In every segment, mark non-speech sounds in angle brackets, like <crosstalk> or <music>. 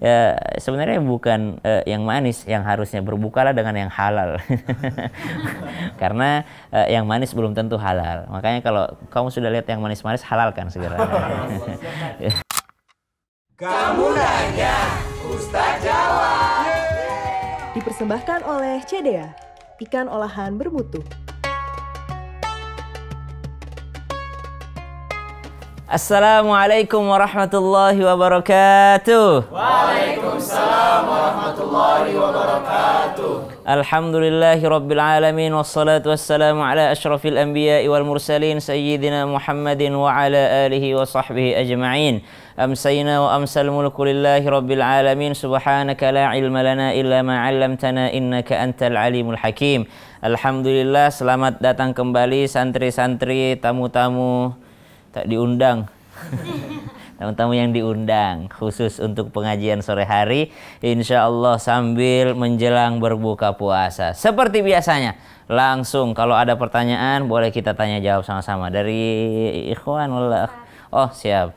ya sebenarnya bukan uh, yang manis yang harusnya berbukalah dengan yang halal <laughs> karena uh, yang manis belum tentu halal makanya kalau kamu sudah lihat yang manis-manis halalkan segera <laughs> kamu nanya Ustaz Jawa dipersembahkan oleh CDA ikan olahan bermutu Assalamualaikum warahmatullahi wabarakatuh. Waalaikumsalam warahmatullahi wabarakatuh. Alhamdulillahi Rabbil Alamin Wassalatu wassalamu ala ashrafil anbiya wal mursalin Sayyidina Muhammadin wa ala alihi wa sahbihi ajma'in Amsayna wa amsal mulku lillahi Rabbil Alamin Subhanaka la ilma lana illa ma'allamtana innaka antal alimul hakim Alhamdulillah selamat datang kembali santri-santri tamu-tamu tak diundang. Tamu-tamu <laughs> yang diundang khusus untuk pengajian sore hari, insya Allah sambil menjelang berbuka puasa. Seperti biasanya, langsung kalau ada pertanyaan boleh kita tanya jawab sama-sama dari Ikhwan. Oh siap.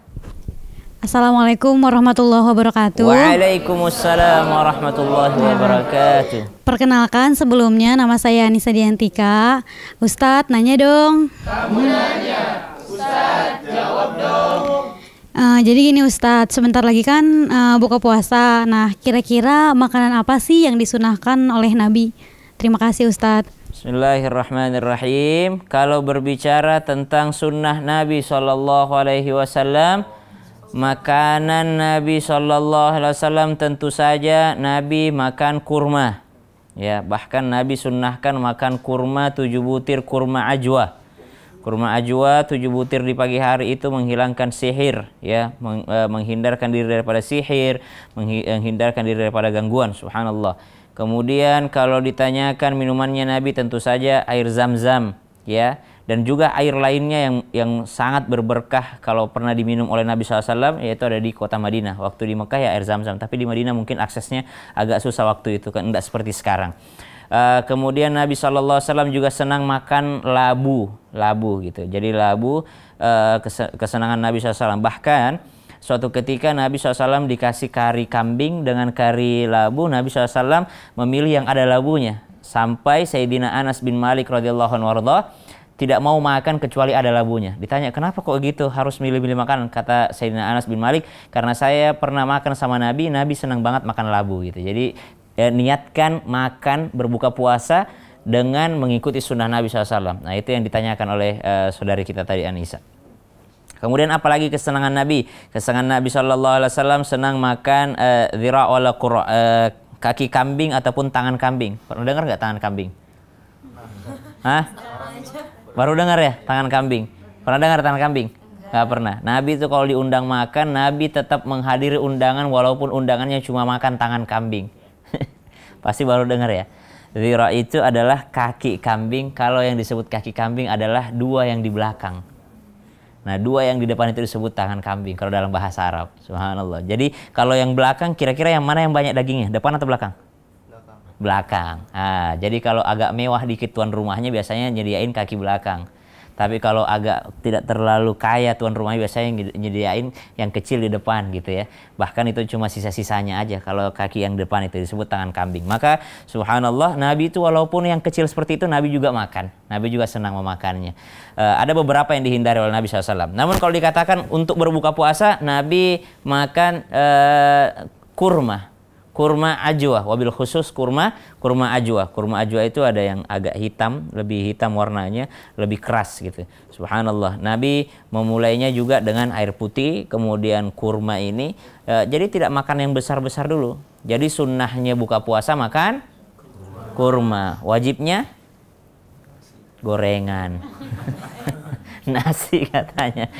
Assalamualaikum warahmatullahi wabarakatuh. Waalaikumsalam warahmatullahi wabarakatuh. Perkenalkan sebelumnya nama saya Anissa Diantika. Ustadz nanya dong. Kamu nanya. Ustadz, jawab dong. Uh, eh, jadi gini Ustadz, sebentar lagi kan uh, buka puasa. Nah, kira-kira makanan apa sih yang disunahkan oleh Nabi? Terima kasih Ustadz. Bismillahirrahmanirrahim. Kalau berbicara tentang sunnah Nabi Shallallahu Alaihi Wasallam, makanan Nabi Shallallahu Alaihi Wasallam tentu saja Nabi makan kurma. Ya, bahkan Nabi sunnahkan makan kurma tujuh butir kurma ajwa Kurma ajwa tujuh butir di pagi hari itu menghilangkan sihir ya, e, menghindarkan diri daripada sihir, e, menghindarkan diri daripada gangguan. Subhanallah. Kemudian kalau ditanyakan minumannya Nabi tentu saja air zam-zam ya dan juga air lainnya yang yang sangat berberkah kalau pernah diminum oleh Nabi SAW yaitu ada di kota Madinah waktu di Mekah ya air zam-zam tapi di Madinah mungkin aksesnya agak susah waktu itu kan tidak seperti sekarang Uh, kemudian Nabi Shallallahu Alaihi Wasallam juga senang makan labu, labu gitu. Jadi labu uh, kesenangan Nabi SAW. Bahkan suatu ketika Nabi SAW dikasih kari kambing dengan kari labu, Nabi SAW memilih yang ada labunya. Sampai Sayyidina Anas bin Malik radhiyallahu anhu tidak mau makan kecuali ada labunya. Ditanya, kenapa kok gitu harus milih-milih makanan? Kata Sayyidina Anas bin Malik, karena saya pernah makan sama Nabi, Nabi senang banget makan labu gitu. Jadi ya, niatkan makan berbuka puasa dengan mengikuti sunnah Nabi SAW. Nah itu yang ditanyakan oleh uh, saudari kita tadi Anissa. Kemudian apalagi kesenangan Nabi? Kesenangan Nabi Shallallahu Alaihi Wasallam senang makan uh, eh, zira kura, uh, eh, kaki kambing ataupun tangan kambing. Pernah dengar nggak tangan kambing? <laughs> Hah? Baru dengar ya tangan kambing. Pernah dengar tangan kambing? Gak pernah. Nabi itu kalau diundang makan, Nabi tetap menghadiri undangan walaupun undangannya cuma makan tangan kambing. Pasti baru dengar ya. Zira itu adalah kaki kambing. Kalau yang disebut kaki kambing adalah dua yang di belakang. Nah, dua yang di depan itu disebut tangan kambing kalau dalam bahasa Arab. Subhanallah. Jadi, kalau yang belakang kira-kira yang mana yang banyak dagingnya? Depan atau belakang? Belakang. belakang. Ah, jadi kalau agak mewah dikit tuan rumahnya biasanya nyediain kaki belakang. Tapi kalau agak tidak terlalu kaya tuan rumah biasanya yang nyediain yang kecil di depan gitu ya. Bahkan itu cuma sisa-sisanya aja kalau kaki yang depan itu disebut tangan kambing. Maka subhanallah Nabi itu walaupun yang kecil seperti itu Nabi juga makan. Nabi juga senang memakannya. E, ada beberapa yang dihindari oleh Nabi SAW. Namun kalau dikatakan untuk berbuka puasa Nabi makan e, kurma kurma ajwa wabil khusus kurma kurma ajwa kurma ajwa itu ada yang agak hitam lebih hitam warnanya lebih keras gitu subhanallah nabi memulainya juga dengan air putih kemudian kurma ini e, jadi tidak makan yang besar besar dulu jadi sunnahnya buka puasa makan kurma wajibnya gorengan <laughs> nasi <laughs> katanya.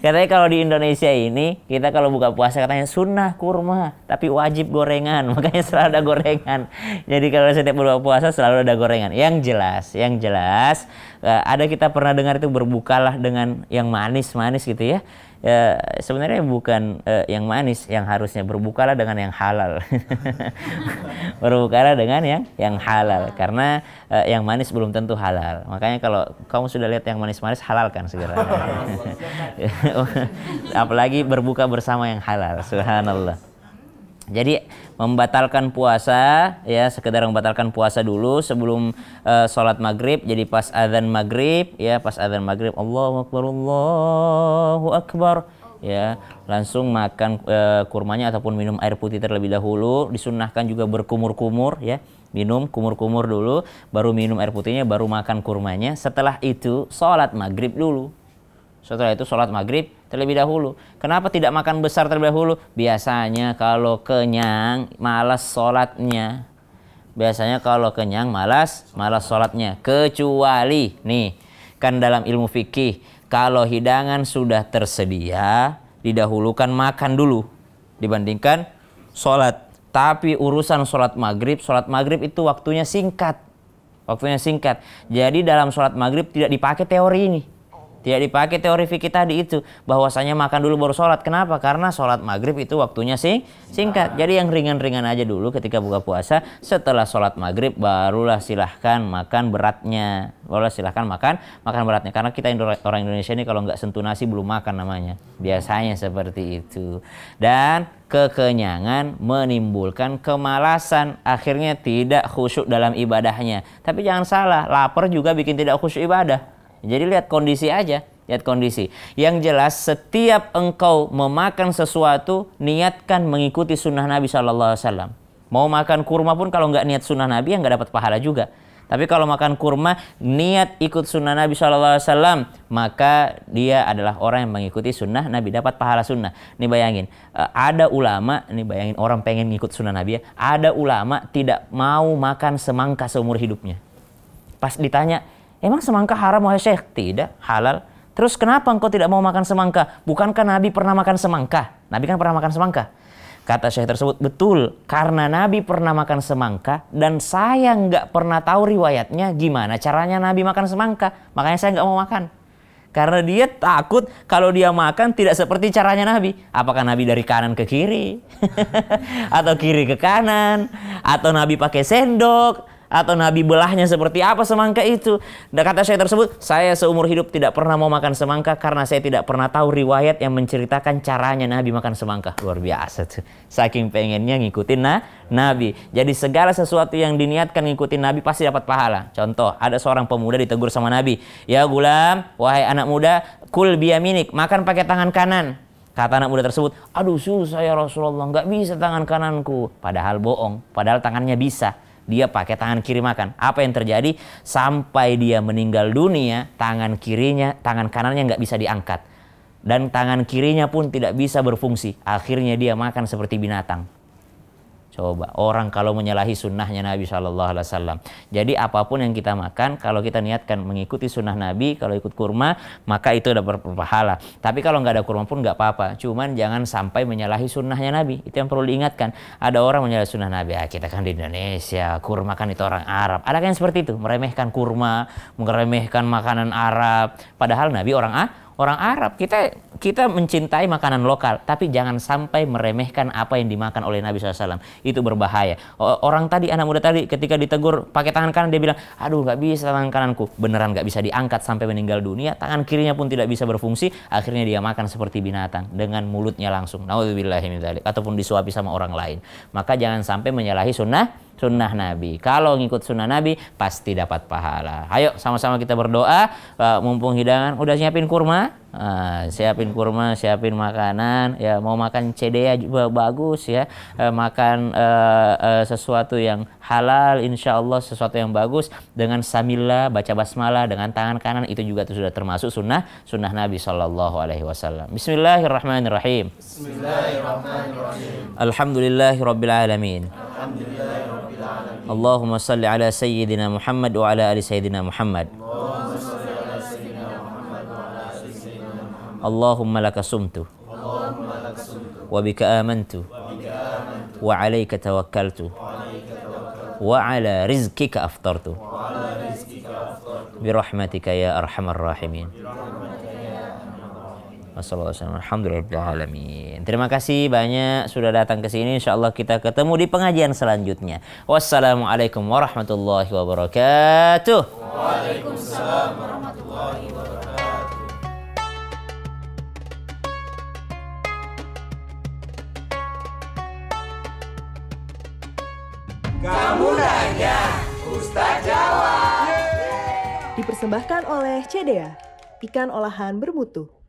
Katanya kalau di Indonesia ini kita kalau buka puasa katanya sunnah kurma, tapi wajib gorengan. <laughs> Makanya selalu ada gorengan. Jadi kalau setiap buka puasa selalu ada gorengan. Yang jelas, yang jelas eh, ada kita pernah dengar itu berbukalah dengan yang manis-manis gitu ya ya sebenarnya bukan uh, yang manis yang harusnya berbukalah dengan yang halal <laughs> berbukalah dengan yang yang halal karena uh, yang manis belum tentu halal makanya kalau kamu sudah lihat yang manis-manis halalkan segera <laughs> <laughs> apalagi berbuka bersama yang halal subhanallah jadi membatalkan puasa ya sekedar membatalkan puasa dulu sebelum uh, sholat maghrib. Jadi pas adzan maghrib ya pas adzan maghrib Allahu akbar Allahu akbar ya langsung makan uh, kurmanya ataupun minum air putih terlebih dahulu disunahkan juga berkumur-kumur ya minum kumur-kumur dulu baru minum air putihnya baru makan kurmanya setelah itu sholat maghrib dulu setelah itu sholat maghrib terlebih dahulu. Kenapa tidak makan besar terlebih dahulu? Biasanya kalau kenyang malas sholatnya. Biasanya kalau kenyang malas, malas sholatnya. Kecuali nih, kan dalam ilmu fikih, kalau hidangan sudah tersedia, didahulukan makan dulu dibandingkan sholat. Tapi urusan sholat maghrib, sholat maghrib itu waktunya singkat. Waktunya singkat. Jadi dalam sholat maghrib tidak dipakai teori ini tidak dipakai teori fikih tadi itu bahwasanya makan dulu baru sholat. Kenapa? Karena sholat maghrib itu waktunya sing singkat. Nah. Jadi yang ringan-ringan aja dulu ketika buka puasa. Setelah sholat maghrib barulah silahkan makan beratnya. Barulah silahkan makan makan beratnya. Karena kita orang Indonesia ini kalau nggak sentuh nasi belum makan namanya. Biasanya seperti itu. Dan kekenyangan menimbulkan kemalasan akhirnya tidak khusyuk dalam ibadahnya tapi jangan salah lapar juga bikin tidak khusyuk ibadah jadi lihat kondisi aja, lihat kondisi. Yang jelas setiap engkau memakan sesuatu, niatkan mengikuti sunnah Nabi saw. Mau makan kurma pun kalau nggak niat sunnah Nabi ya nggak dapat pahala juga. Tapi kalau makan kurma niat ikut sunnah Nabi saw, maka dia adalah orang yang mengikuti sunnah Nabi dapat pahala sunnah. Nih bayangin eh, ada ulama nih bayangin orang pengen ngikut sunnah Nabi ya. Ada ulama tidak mau makan semangka seumur hidupnya. Pas ditanya Emang semangka haram wahai Syekh? Tidak, halal. Terus kenapa engkau tidak mau makan semangka? Bukankah Nabi pernah makan semangka? Nabi kan pernah makan semangka. Kata Syekh tersebut, betul. Karena Nabi pernah makan semangka dan saya nggak pernah tahu riwayatnya gimana caranya Nabi makan semangka. Makanya saya nggak mau makan. Karena dia takut kalau dia makan tidak seperti caranya Nabi. Apakah Nabi dari kanan ke kiri? <laughs> atau kiri ke kanan? Atau Nabi pakai sendok? atau Nabi belahnya seperti apa semangka itu. Dan kata saya tersebut, saya seumur hidup tidak pernah mau makan semangka karena saya tidak pernah tahu riwayat yang menceritakan caranya Nabi makan semangka. Luar biasa tuh. Saking pengennya ngikutin nah, Nabi. Jadi segala sesuatu yang diniatkan ngikutin Nabi pasti dapat pahala. Contoh, ada seorang pemuda ditegur sama Nabi. Ya gulam, wahai anak muda, kul biaminik makan pakai tangan kanan. Kata anak muda tersebut, aduh susah ya Rasulullah, nggak bisa tangan kananku. Padahal bohong, padahal tangannya bisa dia pakai tangan kiri makan. Apa yang terjadi? Sampai dia meninggal dunia, tangan kirinya, tangan kanannya nggak bisa diangkat. Dan tangan kirinya pun tidak bisa berfungsi. Akhirnya dia makan seperti binatang. Coba orang kalau menyalahi sunnahnya Nabi Shallallahu Alaihi Wasallam. Jadi apapun yang kita makan, kalau kita niatkan mengikuti sunnah Nabi, kalau ikut kurma, maka itu ada berpahala. Tapi kalau nggak ada kurma pun nggak apa-apa. Cuman jangan sampai menyalahi sunnahnya Nabi. Itu yang perlu diingatkan. Ada orang menyalahi sunnah Nabi. Ah, kita kan di Indonesia, kurma kan itu orang Arab. Ada yang seperti itu, meremehkan kurma, meremehkan makanan Arab. Padahal Nabi orang ah, orang Arab. Kita kita mencintai makanan lokal, tapi jangan sampai meremehkan apa yang dimakan oleh Nabi SAW. Itu berbahaya. Orang tadi, anak muda tadi ketika ditegur pakai tangan kanan, dia bilang, aduh nggak bisa tangan kananku. Beneran nggak bisa diangkat sampai meninggal dunia. Tangan kirinya pun tidak bisa berfungsi. Akhirnya dia makan seperti binatang dengan mulutnya langsung. Naudzubillahimin Ataupun disuapi sama orang lain. Maka jangan sampai menyalahi sunnah sunnah Nabi. Kalau ngikut sunnah Nabi pasti dapat pahala. Ayo sama-sama kita berdoa. Eh, mumpung hidangan, udah siapin kurma? nah, siapin kurma, siapin makanan. Ya mau makan cedea juga bagus ya. Eh, makan uh, uh, sesuatu yang halal, insya Allah sesuatu yang bagus dengan samila baca basmalah dengan tangan kanan itu juga itu sudah termasuk sunnah sunnah Nabi Shallallahu Alaihi Wasallam. Bismillahirrahmanirrahim. Bismillahirrahmanirrahim. Alhamdulillahirobbilalamin. Alhamdulillah. اللهم صل على سيدنا محمد وعلى آل سيدنا محمد اللهم لك صمت وبك آمنت وعليك توكلت وعلى رزقك أفطرت برحمتك يا أرحم الراحمين Wassalamualaikum Terima kasih banyak sudah datang ke sini. Insya Allah kita ketemu di pengajian selanjutnya. Wassalamualaikum warahmatullahi wabarakatuh. Waalaikumsalam warahmatullahi wabarakatuh. Kamu nanya, Ustaz jawab. Dipersembahkan oleh CDA, ikan olahan bermutu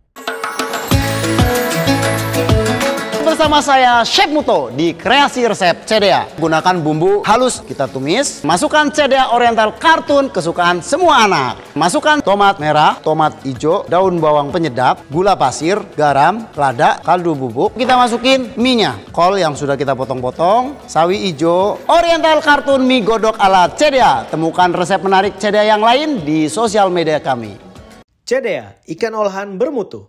bersama saya Chef Muto di kreasi resep CDA. Gunakan bumbu halus kita tumis, masukkan CDA oriental kartun kesukaan semua anak. Masukkan tomat merah, tomat hijau, daun bawang penyedap, gula pasir, garam, lada, kaldu bubuk. Kita masukin minyak, kol yang sudah kita potong-potong, sawi hijau, oriental kartun mie godok ala CDA. Temukan resep menarik CDA yang lain di sosial media kami. CDA, ikan olahan bermutu.